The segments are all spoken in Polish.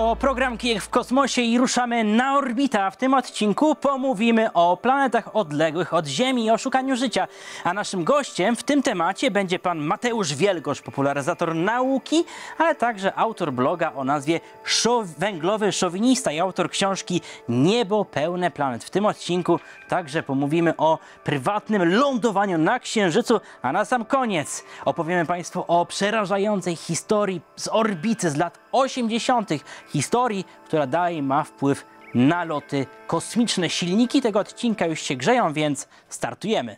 To program Kijek w kosmosie i ruszamy na orbitę. A w tym odcinku pomówimy o planetach odległych od Ziemi i o szukaniu życia. A naszym gościem w tym temacie będzie pan Mateusz Wielgosz, popularyzator nauki, ale także autor bloga o nazwie Szo Węglowy Szowinista i autor książki Niebo pełne planet. W tym odcinku także pomówimy o prywatnym lądowaniu na Księżycu, a na sam koniec opowiemy Państwu o przerażającej historii z orbity z lat 80. historii, która dalej ma wpływ na loty kosmiczne. Silniki tego odcinka już się grzeją, więc startujemy.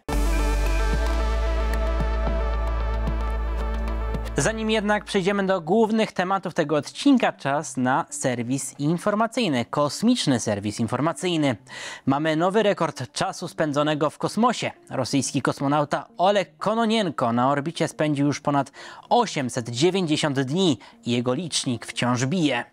Zanim jednak przejdziemy do głównych tematów tego odcinka, czas na serwis informacyjny, kosmiczny serwis informacyjny. Mamy nowy rekord czasu spędzonego w kosmosie. Rosyjski kosmonauta Oleg Kononienko na orbicie spędził już ponad 890 dni i jego licznik wciąż bije.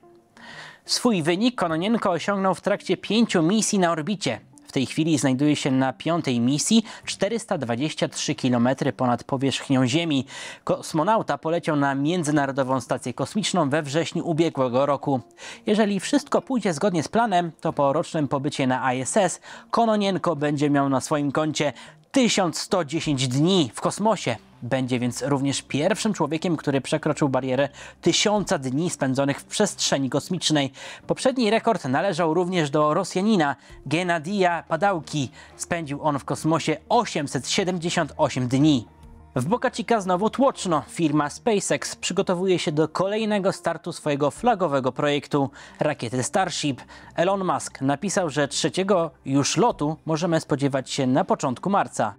Swój wynik Kononienko osiągnął w trakcie pięciu misji na orbicie, w tej chwili znajduje się na piątej misji 423 km ponad powierzchnią Ziemi. Kosmonauta poleciał na Międzynarodową Stację Kosmiczną we wrześniu ubiegłego roku. Jeżeli wszystko pójdzie zgodnie z planem, to po rocznym pobycie na ISS Kononienko będzie miał na swoim koncie 1110 dni w kosmosie. Będzie więc również pierwszym człowiekiem, który przekroczył barierę tysiąca dni spędzonych w przestrzeni kosmicznej. Poprzedni rekord należał również do Rosjanina Genadija Padałki. Spędził on w kosmosie 878 dni. W bokacika znowu tłoczno. Firma SpaceX przygotowuje się do kolejnego startu swojego flagowego projektu rakiety Starship. Elon Musk napisał, że trzeciego już lotu możemy spodziewać się na początku marca.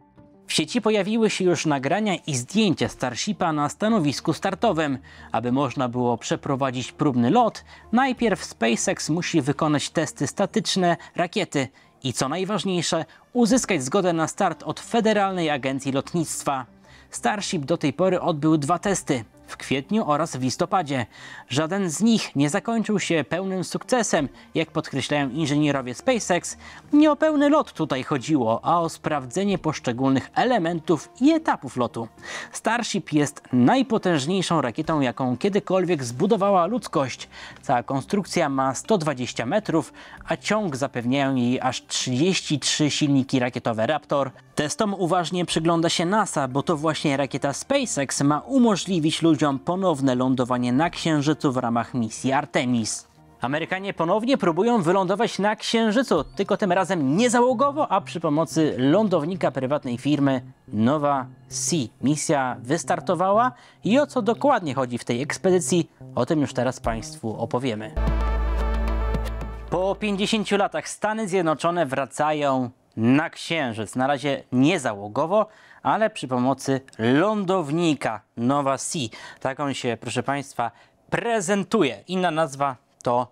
W sieci pojawiły się już nagrania i zdjęcia Starshipa na stanowisku startowym. Aby można było przeprowadzić próbny lot, najpierw SpaceX musi wykonać testy statyczne rakiety i co najważniejsze, uzyskać zgodę na start od Federalnej Agencji Lotnictwa. Starship do tej pory odbył dwa testy w kwietniu oraz w listopadzie. Żaden z nich nie zakończył się pełnym sukcesem, jak podkreślają inżynierowie SpaceX. Nie o pełny lot tutaj chodziło, a o sprawdzenie poszczególnych elementów i etapów lotu. Starship jest najpotężniejszą rakietą, jaką kiedykolwiek zbudowała ludzkość. Cała konstrukcja ma 120 metrów, a ciąg zapewniają jej aż 33 silniki rakietowe Raptor. Testom uważnie przygląda się NASA, bo to właśnie rakieta SpaceX ma umożliwić ludziom ludziom ponowne lądowanie na Księżycu w ramach misji Artemis. Amerykanie ponownie próbują wylądować na Księżycu, tylko tym razem nie załogowo, a przy pomocy lądownika prywatnej firmy Nova C. Misja wystartowała i o co dokładnie chodzi w tej ekspedycji, o tym już teraz Państwu opowiemy. Po 50 latach Stany Zjednoczone wracają na Księżyc. Na razie niezałogowo, ale przy pomocy lądownika Nova Sea. Tak on się, proszę Państwa, prezentuje. Inna nazwa to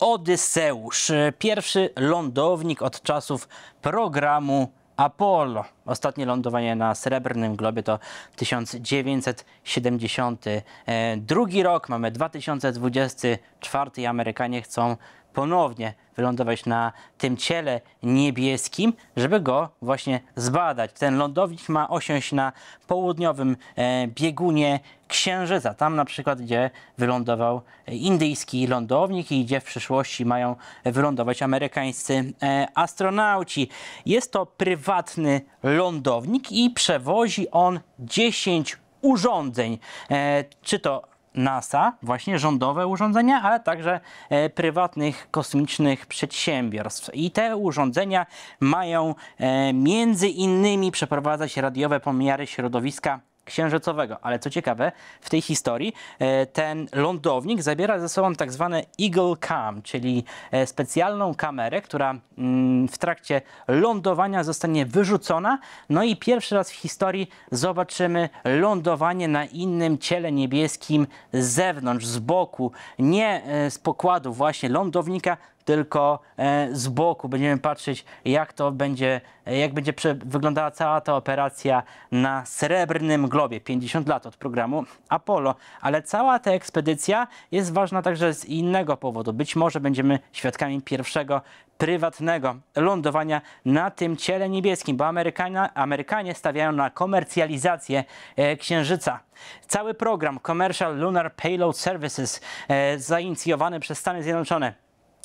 Odyseusz, pierwszy lądownik od czasów programu Apollo. Ostatnie lądowanie na Srebrnym Globie to 1972 e, rok. Mamy 2024 i Amerykanie chcą ponownie wylądować na tym ciele niebieskim, żeby go właśnie zbadać. Ten lądownik ma osiąść na południowym e, biegunie Księżyca, tam na przykład, gdzie wylądował indyjski lądownik i gdzie w przyszłości mają wylądować amerykańscy e, astronauci. Jest to prywatny lądownik i przewozi on 10 urządzeń, e, czy to NASA, właśnie rządowe urządzenia, ale także e, prywatnych kosmicznych przedsiębiorstw. I te urządzenia mają e, między innymi przeprowadzać radiowe pomiary środowiska księżycowego. Ale co ciekawe, w tej historii e, ten lądownik zabiera ze sobą tak zwane Eagle Cam, czyli e, specjalną kamerę, która mm, w trakcie lądowania zostanie wyrzucona. No i pierwszy raz w historii zobaczymy lądowanie na innym ciele niebieskim z zewnątrz, z boku, nie e, z pokładu właśnie lądownika, tylko e, z boku. Będziemy patrzeć, jak to będzie, e, jak będzie wyglądała cała ta operacja na srebrnym globie. 50 lat od programu Apollo, ale cała ta ekspedycja jest ważna także z innego powodu. Być może będziemy świadkami pierwszego prywatnego lądowania na tym ciele niebieskim, bo Amerykania, Amerykanie stawiają na komercjalizację e, Księżyca. Cały program Commercial Lunar Payload Services e, zainicjowany przez Stany Zjednoczone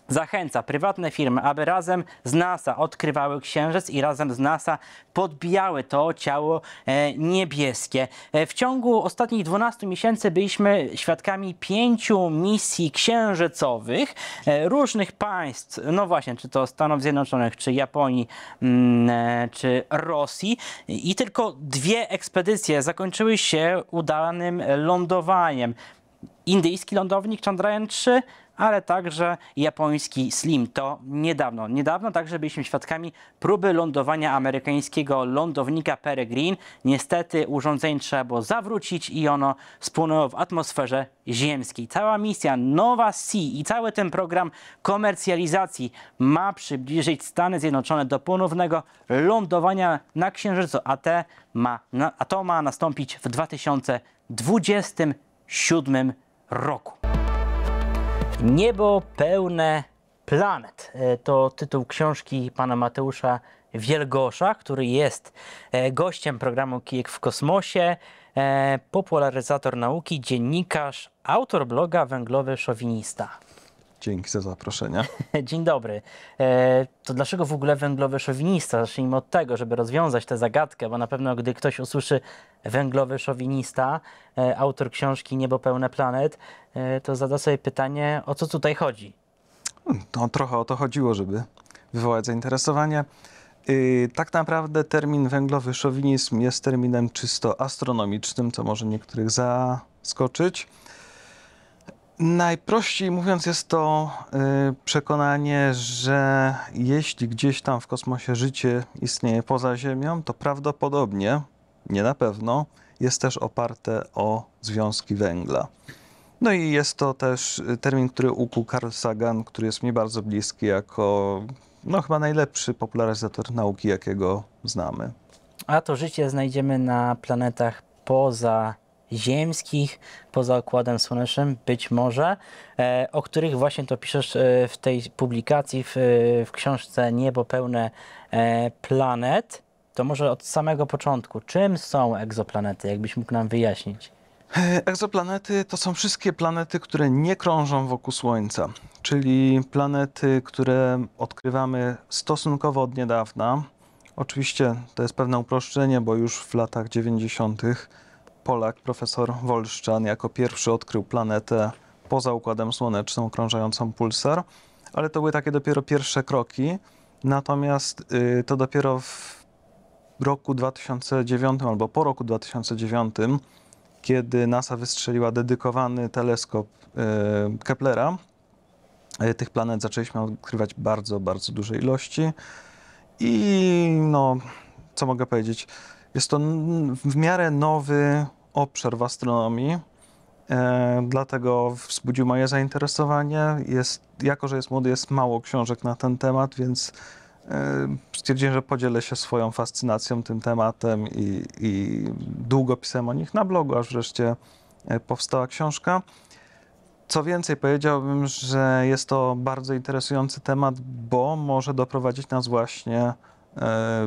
zachęca prywatne firmy, aby razem z NASA odkrywały Księżyc i razem z NASA podbijały to ciało e, niebieskie. E, w ciągu ostatnich 12 miesięcy byliśmy świadkami pięciu misji księżycowych e, różnych państw, no właśnie, czy to Stanów Zjednoczonych, czy Japonii, mm, czy Rosji i tylko dwie ekspedycje zakończyły się udanym lądowaniem indyjski lądownik Chandrayaan-3, ale także japoński Slim. To niedawno, niedawno także byliśmy świadkami próby lądowania amerykańskiego lądownika Peregrine. Niestety urządzenie trzeba było zawrócić i ono spłonęło w atmosferze ziemskiej. Cała misja Nova Sea i cały ten program komercjalizacji ma przybliżyć Stany Zjednoczone do ponownego lądowania na Księżycu, a, te ma, a to ma nastąpić w 2020 1997 roku. Niebo pełne planet e, to tytuł książki pana Mateusza Wielgosza, który jest e, gościem programu Kijek w kosmosie, e, popularyzator nauki, dziennikarz, autor bloga Węglowy Szowinista. Dzięki za zaproszenie. Dzień dobry. E, to dlaczego w ogóle węglowy szowinista? Zacznijmy od tego, żeby rozwiązać tę zagadkę, bo na pewno gdy ktoś usłyszy węglowy szowinista, e, autor książki Niebo pełne planet, e, to zada sobie pytanie, o co tutaj chodzi? Hmm, to trochę o to chodziło, żeby wywołać zainteresowanie. Tak naprawdę termin węglowy szowinizm jest terminem czysto astronomicznym, co może niektórych zaskoczyć. Najprościej mówiąc, jest to y, przekonanie, że jeśli gdzieś tam w kosmosie życie istnieje poza Ziemią, to prawdopodobnie, nie na pewno, jest też oparte o związki węgla. No i jest to też termin, który ukuł Carl Sagan, który jest mi bardzo bliski jako no, chyba najlepszy popularyzator nauki, jakiego znamy. A to życie znajdziemy na planetach poza ziemskich poza Układem Słonecznym, być może, e, o których właśnie to piszesz e, w tej publikacji, w, w książce Niebo pełne e, planet. To może od samego początku, czym są egzoplanety, jakbyś mógł nam wyjaśnić? Egzoplanety to są wszystkie planety, które nie krążą wokół Słońca, czyli planety, które odkrywamy stosunkowo od niedawna. Oczywiście to jest pewne uproszczenie, bo już w latach 90. Polak, profesor Wolszczan, jako pierwszy odkrył planetę poza Układem Słonecznym krążającą pulsar, ale to były takie dopiero pierwsze kroki. Natomiast y, to dopiero w roku 2009 albo po roku 2009, kiedy NASA wystrzeliła dedykowany teleskop y, Keplera, y, tych planet zaczęliśmy odkrywać bardzo, bardzo duże ilości. I no, co mogę powiedzieć? Jest to w miarę nowy obszar w astronomii, e, dlatego wzbudził moje zainteresowanie. Jest, jako, że jest młody, jest mało książek na ten temat, więc e, stwierdziłem, że podzielę się swoją fascynacją tym tematem i, i długo pisałem o nich na blogu, aż wreszcie e, powstała książka. Co więcej, powiedziałbym, że jest to bardzo interesujący temat, bo może doprowadzić nas właśnie E,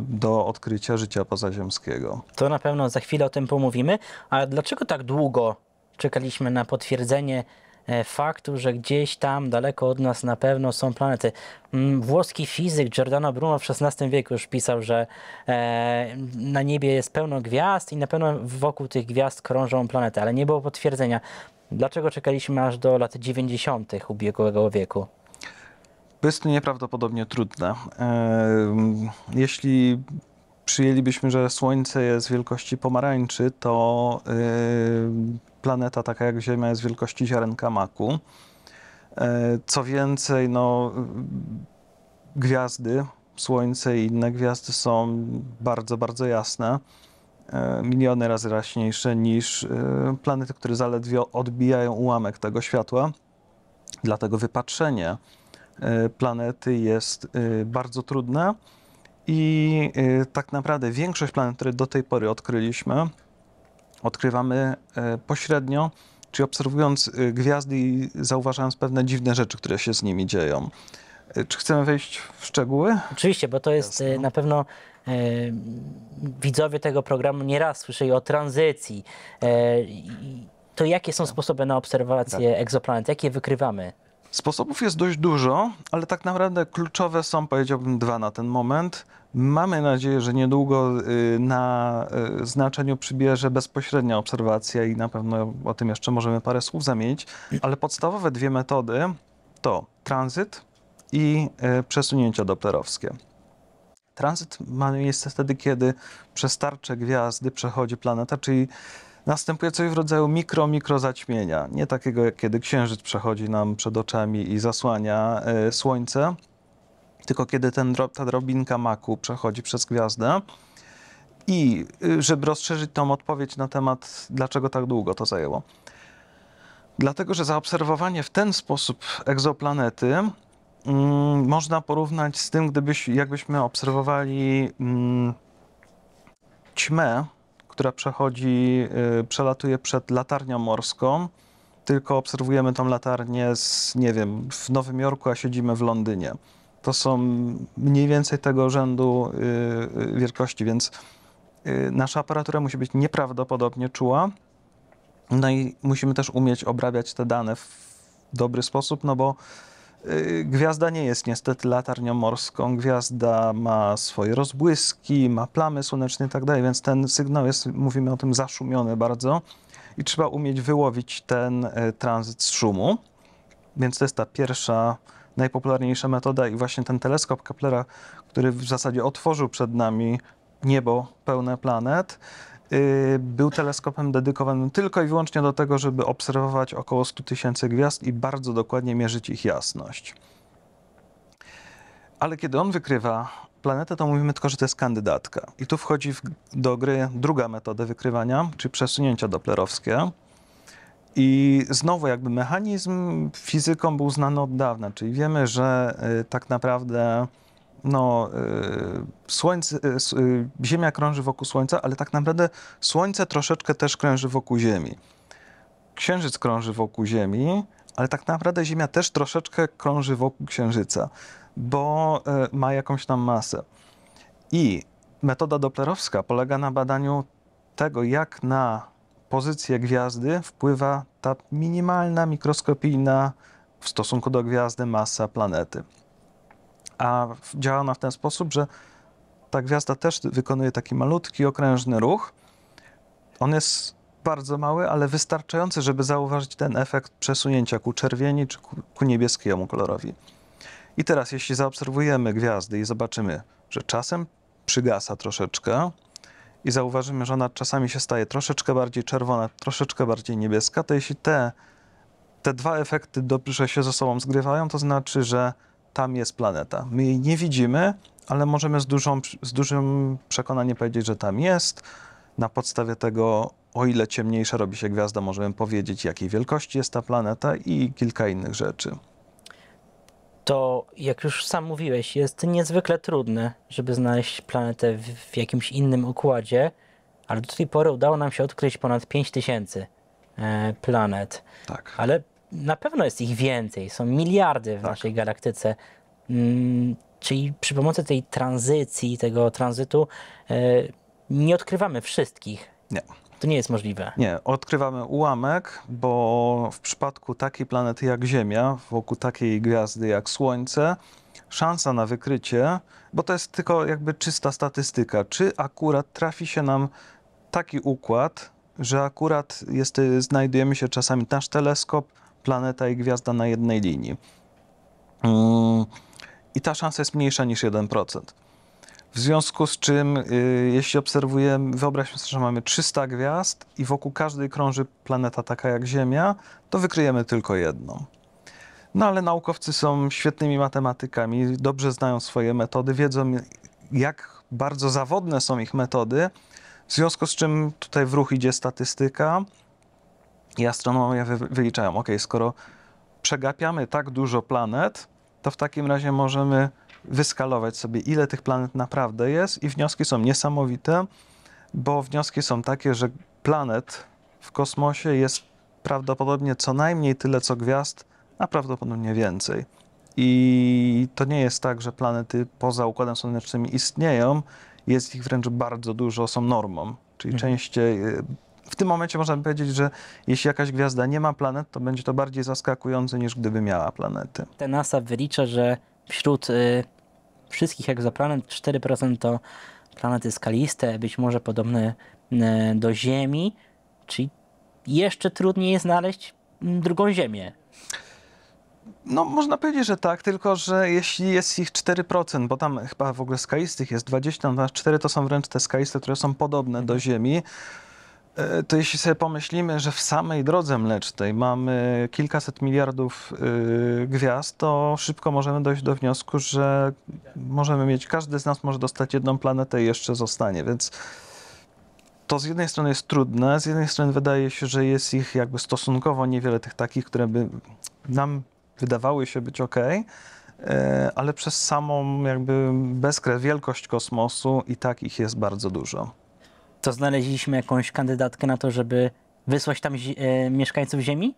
do odkrycia życia pozaziemskiego. To na pewno za chwilę o tym pomówimy, A dlaczego tak długo czekaliśmy na potwierdzenie e, faktu, że gdzieś tam daleko od nas na pewno są planety. Mm, włoski fizyk Giordano Bruno w XVI wieku już pisał, że e, na niebie jest pełno gwiazd i na pewno wokół tych gwiazd krążą planety, ale nie było potwierdzenia. Dlaczego czekaliśmy aż do lat 90. ubiegłego wieku? Jest to nieprawdopodobnie trudne. Jeśli przyjęlibyśmy, że Słońce jest wielkości pomarańczy, to planeta taka jak Ziemia jest wielkości ziarenka maku. E, co więcej, no, gwiazdy, Słońce i inne gwiazdy są bardzo, bardzo jasne e, miliony razy raśniejsze niż e, planety, które zaledwie odbijają ułamek tego światła. Dlatego wypatrzenie E, planety jest e, bardzo trudna i e, tak naprawdę większość planet, które do tej pory odkryliśmy, odkrywamy pośrednio, czyli obserwując gwiazdy i zauważając pewne dziwne rzeczy, które się z nimi dzieją. Czy chcemy wejść w szczegóły? Oczywiście, bo to jest Jasne. na pewno widzowie tego programu nieraz słyszeli o tranzycji. to jakie są tak. sposoby na obserwację tak. egzoplanet? Jakie wykrywamy? Sposobów jest dość dużo, ale tak naprawdę kluczowe są, powiedziałbym, dwa na ten moment. Mamy nadzieję, że niedługo y, na y, znaczeniu przybierze bezpośrednia obserwacja i na pewno o tym jeszcze możemy parę słów zamienić, ale podstawowe dwie metody to tranzyt i y, przesunięcia doplerowskie. Tranzyt ma miejsce wtedy, kiedy przez tarczę gwiazdy przechodzi planeta, czyli następuje coś w rodzaju mikro-mikro zaćmienia. Nie takiego, jak kiedy księżyc przechodzi nam przed oczami i zasłania e, słońce, tylko kiedy ten, ta drobinka maku przechodzi przez gwiazdę. I y, żeby rozszerzyć tą odpowiedź na temat, dlaczego tak długo to zajęło. Dlatego, że zaobserwowanie w ten sposób egzoplanety mm, można porównać z tym, gdybyś, jakbyśmy obserwowali mm, ćmę która przechodzi, y, przelatuje przed latarnią morską, tylko obserwujemy tą latarnię z, nie wiem, w Nowym Jorku, a siedzimy w Londynie. To są mniej więcej tego rzędu y, y, wielkości, więc nasza aparatura musi być nieprawdopodobnie czuła. No i musimy też umieć obrabiać te dane w dobry sposób, no bo Y, gwiazda nie jest niestety latarnią morską. Gwiazda ma swoje rozbłyski, ma plamy słoneczne i tak dalej, więc ten sygnał jest, mówimy o tym, zaszumiony bardzo i trzeba umieć wyłowić ten y, tranzyt z szumu. Więc to jest ta pierwsza, najpopularniejsza metoda i właśnie ten teleskop Keplera, który w zasadzie otworzył przed nami niebo pełne planet, Y, był teleskopem dedykowanym tylko i wyłącznie do tego, żeby obserwować około 100 tysięcy gwiazd i bardzo dokładnie mierzyć ich jasność. Ale kiedy on wykrywa planetę, to mówimy tylko, że to jest kandydatka. I tu wchodzi w, do gry druga metoda wykrywania, czyli przesunięcia doplerowskie. I znowu jakby mechanizm fizykom był znany od dawna, czyli wiemy, że y, tak naprawdę no, y, słońce, y, y, Ziemia krąży wokół Słońca, ale tak naprawdę Słońce troszeczkę też krąży wokół Ziemi. Księżyc krąży wokół Ziemi, ale tak naprawdę Ziemia też troszeczkę krąży wokół Księżyca, bo ma jakąś tam masę. I metoda doplerowska polega na badaniu tego, jak na pozycję gwiazdy wpływa ta minimalna, mikroskopijna w stosunku do gwiazdy masa planety a działa ona w ten sposób, że ta gwiazda też wykonuje taki malutki, okrężny ruch. On jest bardzo mały, ale wystarczający, żeby zauważyć ten efekt przesunięcia ku czerwieni czy ku, ku niebieskiemu kolorowi. I teraz, jeśli zaobserwujemy gwiazdy i zobaczymy, że czasem przygasa troszeczkę i zauważymy, że ona czasami się staje troszeczkę bardziej czerwona, troszeczkę bardziej niebieska, to jeśli te, te dwa efekty dobrze się ze sobą zgrywają, to znaczy, że tam jest planeta. My jej nie widzimy, ale możemy z, dużą, z dużym przekonaniem powiedzieć, że tam jest. Na podstawie tego, o ile ciemniejsza robi się gwiazda, możemy powiedzieć, jakiej wielkości jest ta planeta i kilka innych rzeczy. To, jak już sam mówiłeś, jest niezwykle trudne, żeby znaleźć planetę w, w jakimś innym układzie, ale do tej pory udało nam się odkryć ponad 5000 tysięcy e, planet. Tak. Ale na pewno jest ich więcej, są miliardy w tak. naszej galaktyce. Mm, czyli przy pomocy tej tranzycji, tego tranzytu, e, nie odkrywamy wszystkich. Nie. To nie jest możliwe. Nie, odkrywamy ułamek, bo w przypadku takiej planety jak Ziemia, wokół takiej gwiazdy jak Słońce, szansa na wykrycie, bo to jest tylko jakby czysta statystyka, czy akurat trafi się nam taki układ, że akurat jest, znajdujemy się czasami nasz teleskop, planeta i gwiazda na jednej linii. Mm, I ta szansa jest mniejsza niż 1%. W związku z czym, y, jeśli obserwujemy, wyobraźmy sobie, że mamy 300 gwiazd i wokół każdej krąży planeta taka jak Ziemia, to wykryjemy tylko jedną. No ale naukowcy są świetnymi matematykami, dobrze znają swoje metody, wiedzą jak bardzo zawodne są ich metody, w związku z czym tutaj w ruch idzie statystyka, i astronomowie wyliczają, ok, skoro przegapiamy tak dużo planet, to w takim razie możemy wyskalować sobie, ile tych planet naprawdę jest, i wnioski są niesamowite, bo wnioski są takie, że planet w kosmosie jest prawdopodobnie co najmniej tyle co gwiazd, a prawdopodobnie więcej. I to nie jest tak, że planety poza Układem Słonecznym istnieją, jest ich wręcz bardzo dużo, są normą. Czyli mhm. częściej y, w tym momencie można powiedzieć, że jeśli jakaś gwiazda nie ma planet, to będzie to bardziej zaskakujące niż gdyby miała planety. Te NASA wylicza, że wśród y, wszystkich egzoplanet 4% to planety skaliste, być może podobne y, do Ziemi, czyli jeszcze trudniej jest znaleźć mm, drugą Ziemię. No, można powiedzieć, że tak, tylko że jeśli jest ich 4%, bo tam chyba w ogóle skalistych jest 20, 4 to są wręcz te skaliste, które są podobne do mhm. Ziemi, E, to jeśli sobie pomyślimy, że w samej drodze mlecznej mamy kilkaset miliardów y, gwiazd, to szybko możemy dojść do wniosku, że możemy mieć, każdy z nas może dostać jedną planetę i jeszcze zostanie, więc to z jednej strony jest trudne, z jednej strony wydaje się, że jest ich jakby stosunkowo niewiele tych takich, które by nam wydawały się być ok, e, ale przez samą jakby bezkres wielkość kosmosu i tak ich jest bardzo dużo to znaleźliśmy jakąś kandydatkę na to, żeby wysłać tam zi e, mieszkańców Ziemi?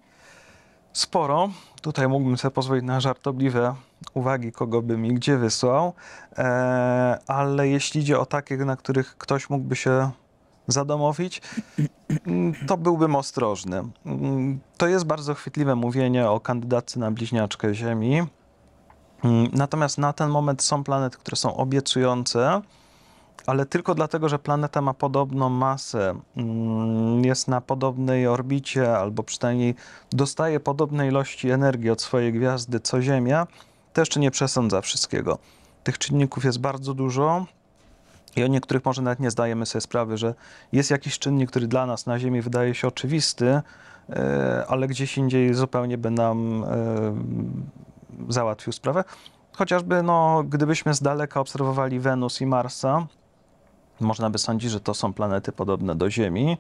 Sporo. Tutaj mógłbym sobie pozwolić na żartobliwe uwagi, kogo bym i gdzie wysłał, e, ale jeśli idzie o takie, na których ktoś mógłby się zadomowić, mm, to byłbym ostrożny. Mm, to jest bardzo chwytliwe mówienie o kandydatce na bliźniaczkę Ziemi. Mm, natomiast na ten moment są planety, które są obiecujące, ale tylko dlatego, że planeta ma podobną masę, mm, jest na podobnej orbicie, albo przynajmniej dostaje podobnej ilości energii od swojej gwiazdy co Ziemia, to jeszcze nie przesądza wszystkiego. Tych czynników jest bardzo dużo. I o niektórych może nawet nie zdajemy sobie sprawy, że jest jakiś czynnik, który dla nas na Ziemi wydaje się oczywisty, e, ale gdzieś indziej zupełnie by nam e, załatwił sprawę. Chociażby no, gdybyśmy z daleka obserwowali Wenus i Marsa, można by sądzić, że to są planety podobne do Ziemi,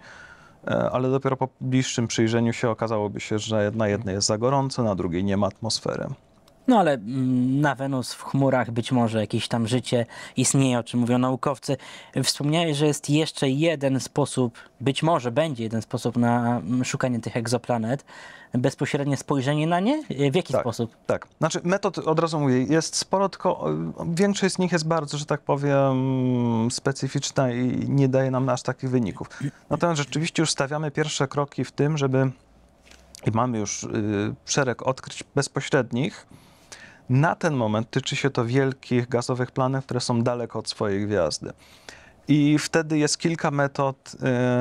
e, ale dopiero po bliższym przyjrzeniu się okazałoby się, że na jednej jest za gorąco, na drugiej nie ma atmosfery. No ale mm, na Wenus w chmurach być może jakieś tam życie istnieje, o czym mówią naukowcy. Wspomniałeś, że jest jeszcze jeden sposób, być może będzie jeden sposób na mm, szukanie tych egzoplanet. Bezpośrednie spojrzenie na nie? W jaki tak, sposób? Tak, znaczy metod od razu mówię, jest sporo, tylko większość z nich jest bardzo, że tak powiem, specyficzna i nie daje nam aż takich wyników. Natomiast rzeczywiście już stawiamy pierwsze kroki w tym, żeby i mamy już y, szereg odkryć bezpośrednich, na ten moment tyczy się to wielkich gazowych planet, które są daleko od swojej gwiazdy. I wtedy jest kilka metod,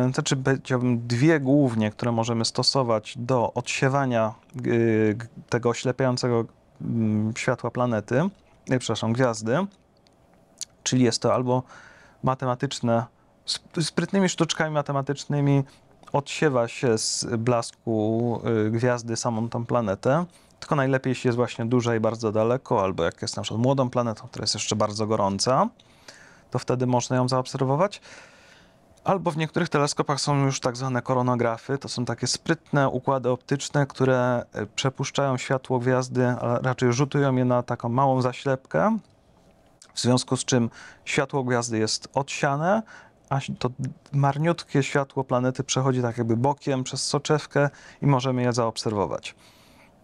y, znaczy powiedziałbym dwie głównie, które możemy stosować do odsiewania y, tego oślepiającego mm, światła planety, y, przepraszam, gwiazdy. Czyli jest to albo matematyczne, sprytnymi sztuczkami matematycznymi odsiewa się z blasku gwiazdy samą tą planetę, tylko najlepiej, jeśli jest właśnie duża i bardzo daleko, albo jak jest na przykład młodą planetą, która jest jeszcze bardzo gorąca, to wtedy można ją zaobserwować. Albo w niektórych teleskopach są już tak zwane koronografy. To są takie sprytne układy optyczne, które e, przepuszczają światło gwiazdy, a raczej rzutują je na taką małą zaślepkę, w związku z czym światło gwiazdy jest odsiane, a to marniutkie światło planety przechodzi tak jakby bokiem przez soczewkę i możemy je zaobserwować.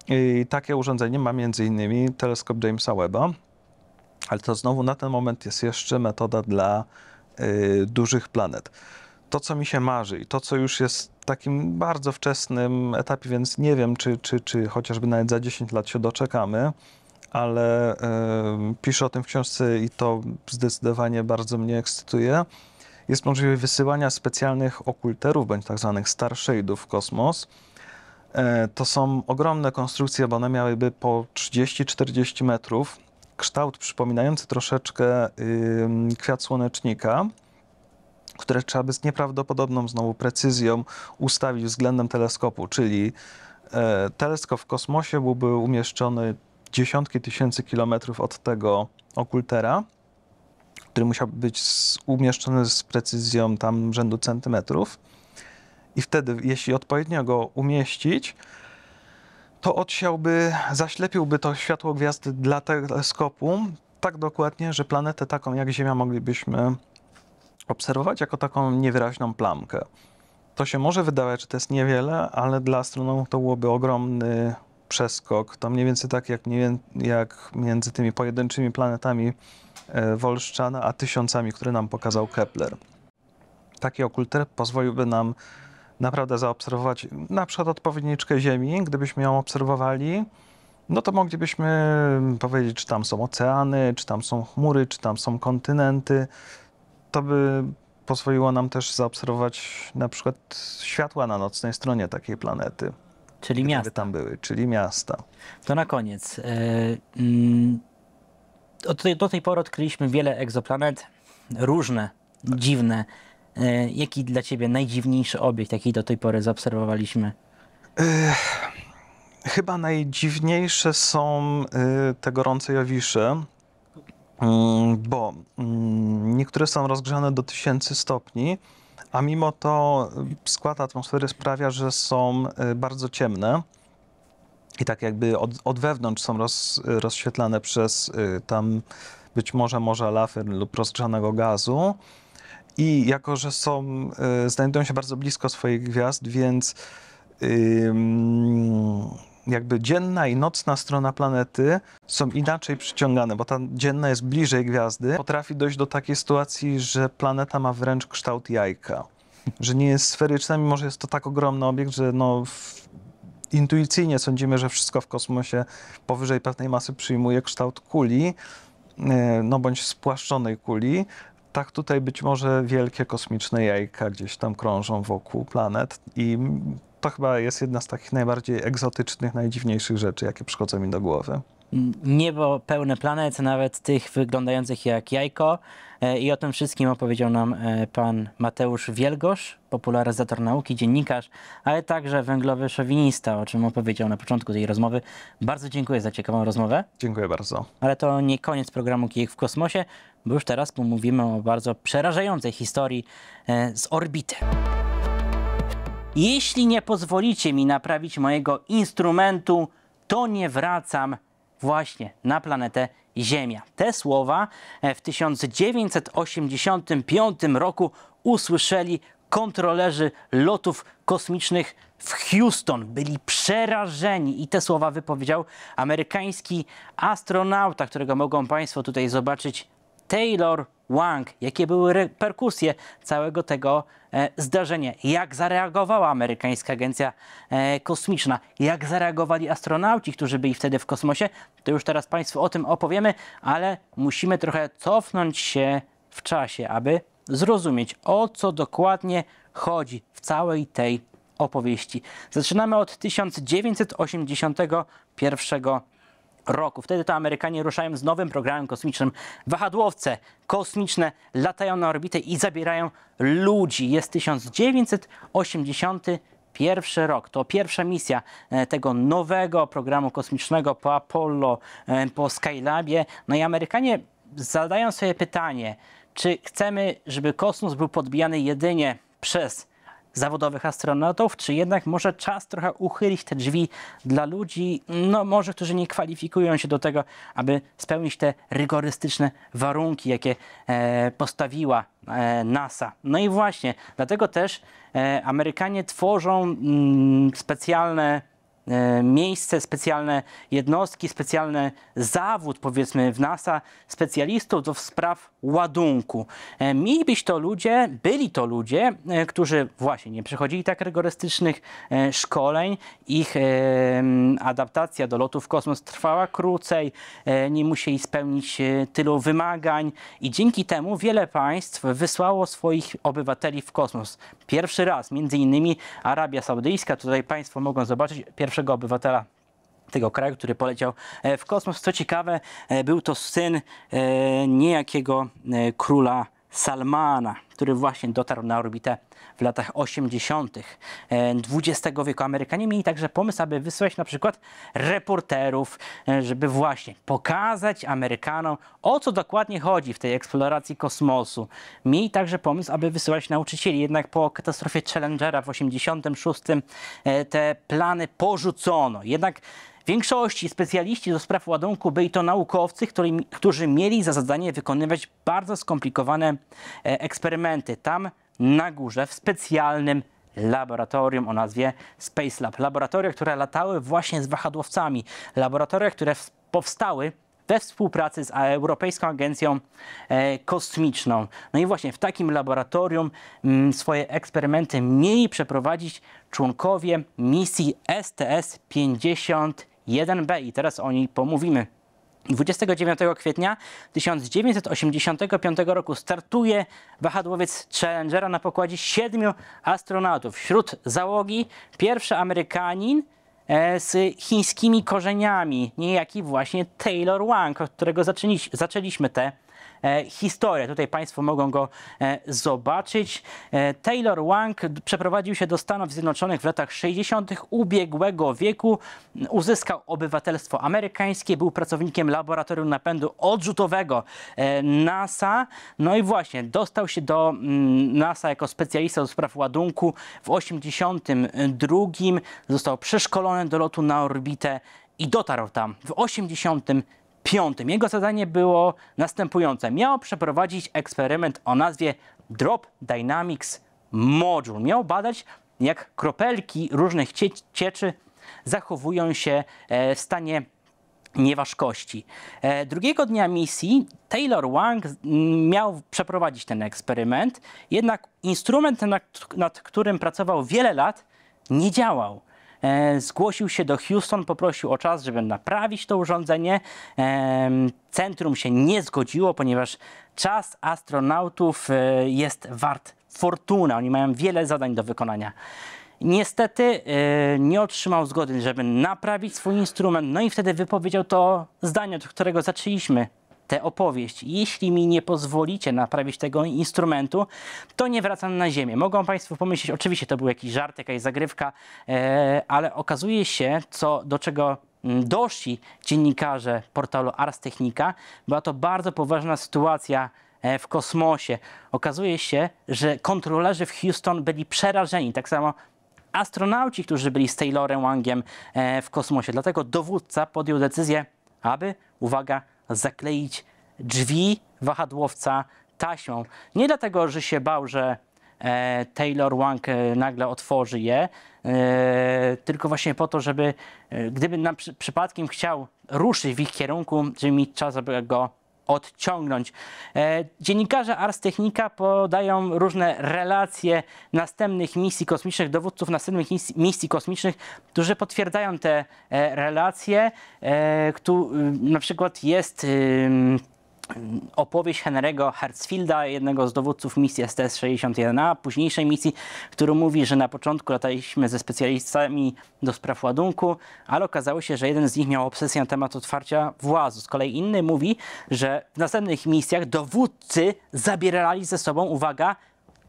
I takie urządzenie ma m.in. teleskop Jamesa Webba, ale to znowu na ten moment jest jeszcze metoda dla y, dużych planet. To, co mi się marzy i to, co już jest w takim bardzo wczesnym etapie, więc nie wiem, czy, czy, czy chociażby nawet za 10 lat się doczekamy, ale y, piszę o tym w książce i to zdecydowanie bardzo mnie ekscytuje. Jest możliwość wysyłania specjalnych okulterów, bądź tak zwanych starshade'ów w kosmos, E, to są ogromne konstrukcje, bo one miałyby po 30-40 metrów. Kształt przypominający troszeczkę kwiat słonecznika, które trzeba by z nieprawdopodobną znowu precyzją ustawić względem teleskopu, czyli e, teleskop w kosmosie byłby umieszczony dziesiątki tysięcy kilometrów od tego okultera, który musiałby być umieszczony z precyzją tam rzędu centymetrów. I wtedy, jeśli odpowiednio go umieścić, to odsiałby, zaślepiłby to światło gwiazdy dla teleskopu tak dokładnie, że planetę taką jak Ziemia moglibyśmy obserwować jako taką niewyraźną plamkę. To się może wydawać, że to jest niewiele, ale dla astronomów to byłoby ogromny przeskok. To mniej więcej tak jak, jak między tymi pojedynczymi planetami e, Wolszczana a tysiącami, które nam pokazał Kepler. Taki okulter pozwoliłby nam naprawdę zaobserwować na przykład odpowiedniczkę Ziemi, gdybyśmy ją obserwowali, no to moglibyśmy powiedzieć, czy tam są oceany, czy tam są chmury, czy tam są kontynenty. To by pozwoliło nam też zaobserwować na przykład światła na nocnej stronie takiej planety. Czyli miasta. tam były, czyli miasta. To na koniec. E, mm, do tej, do tej pory odkryliśmy wiele egzoplanet, różne, dziwne. E, jaki dla ciebie najdziwniejszy obiekt, jaki do tej pory zaobserwowaliśmy? E, chyba najdziwniejsze są e, te gorące jowisze, mm, bo mm, niektóre są rozgrzane do tysięcy stopni, a mimo to skład atmosfery sprawia, że są bardzo ciemne i tak jakby od, od wewnątrz są roz, rozświetlane przez tam być może morza lawy lub rozgrzanego gazu. I jako, że są, e, znajdują się bardzo blisko swoich gwiazd, więc jakby dzienna i nocna strona planety są inaczej przyciągane, bo ta dzienna jest bliżej gwiazdy. Potrafi dojść do takiej sytuacji, że planeta ma wręcz kształt jajka. Że nie jest sferyczna, mimo że jest to tak ogromny obiekt, że no intuicyjnie sądzimy, że wszystko w kosmosie powyżej pewnej masy przyjmuje kształt kuli, e, no bądź spłaszczonej kuli, tak tutaj być może wielkie kosmiczne jajka gdzieś tam krążą wokół planet i to chyba jest jedna z takich najbardziej egzotycznych, najdziwniejszych rzeczy, jakie przychodzą mi do głowy niebo pełne planet, nawet tych wyglądających jak jajko. E, I o tym wszystkim opowiedział nam e, pan Mateusz Wielgosz, popularyzator nauki, dziennikarz, ale także węglowy szowinista, o czym opowiedział na początku tej rozmowy. Bardzo dziękuję za ciekawą rozmowę. Dziękuję bardzo. Ale to nie koniec programu Kijek w kosmosie, bo już teraz mówimy o bardzo przerażającej historii e, z orbity. Jeśli nie pozwolicie mi naprawić mojego instrumentu, to nie wracam właśnie na planetę Ziemia. Te słowa e, w 1985 roku usłyszeli kontrolerzy lotów kosmicznych w Houston. Byli przerażeni i te słowa wypowiedział amerykański astronauta, którego mogą Państwo tutaj zobaczyć Taylor Wang, jakie były reperkusje całego tego e, zdarzenia, jak zareagowała amerykańska agencja e, kosmiczna, jak zareagowali astronauci, którzy byli wtedy w kosmosie, to już teraz Państwu o tym opowiemy, ale musimy trochę cofnąć się w czasie, aby zrozumieć o co dokładnie chodzi w całej tej opowieści. Zaczynamy od 1981 roku. Wtedy to Amerykanie ruszają z nowym programem kosmicznym. Wahadłowce kosmiczne latają na orbitę i zabierają ludzi. Jest 1980 pierwszy rok. To pierwsza misja e, tego nowego programu kosmicznego po Apollo, e, po Skylabie. No i Amerykanie zadają sobie pytanie, czy chcemy, żeby kosmos był podbijany jedynie przez zawodowych astronautów, czy jednak może czas trochę uchylić te drzwi dla ludzi, no może, którzy nie kwalifikują się do tego, aby spełnić te rygorystyczne warunki, jakie e, postawiła e, NASA. No i właśnie, dlatego też e, Amerykanie tworzą mm, specjalne E, miejsce, specjalne jednostki, specjalny zawód, powiedzmy w NASA, specjalistów do spraw ładunku. E, mielibyś to ludzie, byli to ludzie, e, którzy właśnie nie przechodzili tak rygorystycznych szkoleń, ich adaptacja do lotów w kosmos trwała krócej, nie musieli spełnić tylu wymagań i dzięki temu wiele państw wysłało swoich obywateli w kosmos. Pierwszy raz, między innymi Arabia Saudyjska, tutaj państwo mogą zobaczyć pierwszy pierwszego obywatela tego kraju, który poleciał e, w kosmos. Co ciekawe, e, był to syn e, niejakiego króla Salmana, który właśnie dotarł na orbitę w latach 80. XX e, wieku Amerykanie mieli także pomysł, aby wysłać na przykład reporterów, e, żeby właśnie pokazać Amerykanom, o co dokładnie chodzi w tej eksploracji kosmosu. Mieli także pomysł, aby wysyłać nauczycieli, jednak po katastrofie Challengera w 86 e, te plany porzucono. Jednak w większości specjaliści do spraw ładunku byli to naukowcy, którzy, którzy mieli za zadanie wykonywać bardzo skomplikowane eksperymenty. Tam na górze w specjalnym laboratorium o nazwie Space Lab. Laboratoria, które latały właśnie z wahadłowcami. Laboratoria, które powstały we współpracy z Europejską Agencją e, Kosmiczną. No i właśnie w takim laboratorium mm, swoje eksperymenty mieli przeprowadzić członkowie misji STS-51B i teraz o niej pomówimy. 29 kwietnia 1985 roku startuje wahadłowiec Challengera na pokładzie siedmiu astronautów. Wśród załogi pierwszy Amerykanin e, z chińskimi korzeniami, niejaki właśnie Taylor Wang, od którego zaczęliśmy te. E, historię. Tutaj Państwo mogą go e, zobaczyć. E, Taylor Wang przeprowadził się do Stanów Zjednoczonych w latach 60. ubiegłego wieku. Uzyskał obywatelstwo amerykańskie, był pracownikiem laboratorium napędu odrzutowego NASA. No i właśnie dostał się do mm, NASA jako specjalista do spraw ładunku w 82. Został przeszkolony do lotu na orbitę i dotarł tam w 85 piątym. Jego zadanie było następujące. Miał przeprowadzić eksperyment o nazwie Drop Dynamics Module. Miał badać, jak kropelki różnych cie cieczy zachowują się e, w stanie nieważkości. E, drugiego dnia misji Taylor Wang mm, miał przeprowadzić ten eksperyment, jednak instrument, nad, nad którym pracował wiele lat, nie działał. E, zgłosił się do Houston, poprosił o czas, żeby naprawić to urządzenie. E, centrum się nie zgodziło, ponieważ czas astronautów e, jest wart fortuna. Oni mają wiele zadań do wykonania. Niestety nie otrzymał zgody, żeby naprawić swój instrument, no i wtedy wypowiedział to zdanie, od którego zaczęliśmy tę opowieść. Jeśli mi nie pozwolicie naprawić tego instrumentu, to nie wracam na ziemię. Mogą Państwo pomyśleć, oczywiście to był jakiś żart, jakaś zagrywka, e, ale okazuje się, co, do czego mm, doszli dziennikarze portalu Ars Technica, była to bardzo poważna sytuacja e, w kosmosie. Okazuje się, że kontrolerzy w Houston byli przerażeni, tak samo astronauci, którzy byli z Taylorem Wangiem e, w kosmosie. Dlatego dowódca podjął decyzję, aby, uwaga, zakleić drzwi wahadłowca taśmą. Nie dlatego, że się bał, że e, Taylor Wang e, nagle otworzy je, e, tylko właśnie po to, żeby gdyby nam przypadkiem chciał ruszyć w ich kierunku, żeby mieć czas, aby go odciągnąć. E, dziennikarze Ars Technica podają różne relacje następnych misji kosmicznych, dowódców następnych misji kosmicznych, którzy potwierdzają te e, relacje. E, tu na przykład jest opowieść Henry'ego Hertzfielda, jednego z dowódców misji STS-61A, późniejszej misji, który mówi, że na początku lataliśmy ze specjalistami do spraw ładunku, ale okazało się, że jeden z nich miał obsesję na temat otwarcia włazu. Z kolei inny mówi, że w następnych misjach dowódcy zabierali ze sobą, uwaga,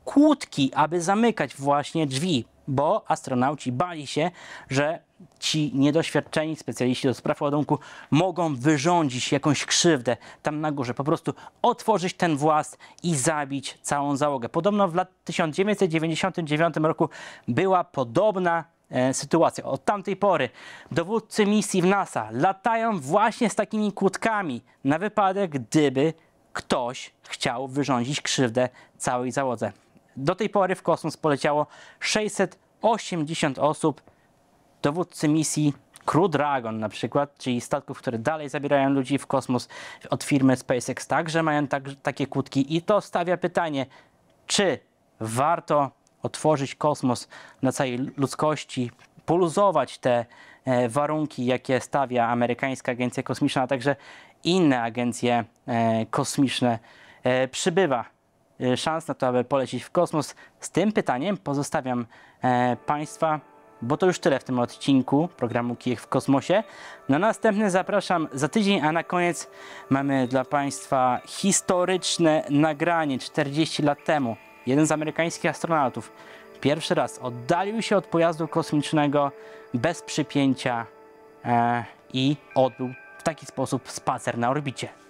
kłódki, aby zamykać właśnie drzwi, bo astronauci bali się, że ci niedoświadczeni specjaliści do spraw ładunku mogą wyrządzić jakąś krzywdę tam na górze, po prostu otworzyć ten włas i zabić całą załogę. Podobno w lat 1999 roku była podobna e, sytuacja. Od tamtej pory dowódcy misji w NASA latają właśnie z takimi kłódkami na wypadek, gdyby ktoś chciał wyrządzić krzywdę całej załodze. Do tej pory w kosmos poleciało 680 osób, dowódcy misji Crew Dragon na przykład, czyli statków, które dalej zabierają ludzi w kosmos od firmy SpaceX, także mają tak, takie kłódki i to stawia pytanie, czy warto otworzyć kosmos dla całej ludzkości, poluzować te e, warunki, jakie stawia amerykańska agencja kosmiczna, a także inne agencje e, kosmiczne. E, przybywa e, szans na to, aby polecieć w kosmos. Z tym pytaniem pozostawiam e, Państwa. Bo to już tyle w tym odcinku programu Kijek w Kosmosie. Na następny zapraszam za tydzień, a na koniec mamy dla Państwa historyczne nagranie 40 lat temu. Jeden z amerykańskich astronautów pierwszy raz oddalił się od pojazdu kosmicznego bez przypięcia e, i odbył w taki sposób spacer na orbicie.